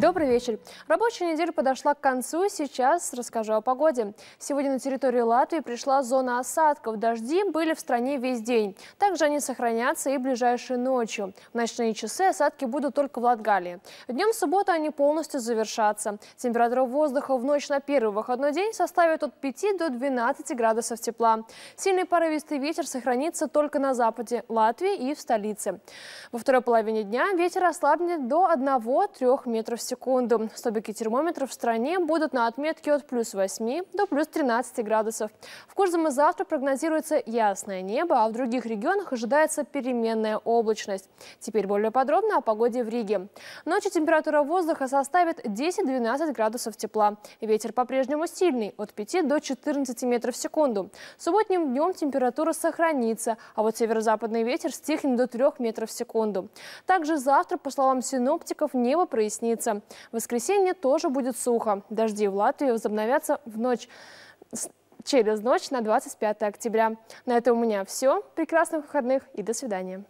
Добрый вечер. Рабочая неделя подошла к концу. Сейчас расскажу о погоде. Сегодня на территории Латвии пришла зона осадков. Дожди были в стране весь день. Также они сохранятся и ближайшей ночью. В ночные часы осадки будут только в Латгалии. Днем субботы они полностью завершатся. Температура воздуха в ночь на первый выходной день составит от 5 до 12 градусов тепла. Сильный порывистый ветер сохранится только на западе Латвии и в столице. Во второй половине дня ветер ослабнет до 1-3 метров в секунду секунду. Столбики термометров в стране будут на отметке от плюс 8 до плюс 13 градусов. В Курзам и завтра прогнозируется ясное небо, а в других регионах ожидается переменная облачность. Теперь более подробно о погоде в Риге. Ночью температура воздуха составит 10-12 градусов тепла. Ветер по-прежнему сильный, от 5 до 14 метров в секунду. Субботним днем температура сохранится, а вот северо-западный ветер стихнет до 3 метров в секунду. Также завтра, по словам синоптиков, небо прояснится. В воскресенье тоже будет сухо. Дожди в Латвии возобновятся в ночь через ночь на 25 октября. На этом у меня все. Прекрасных выходных и до свидания.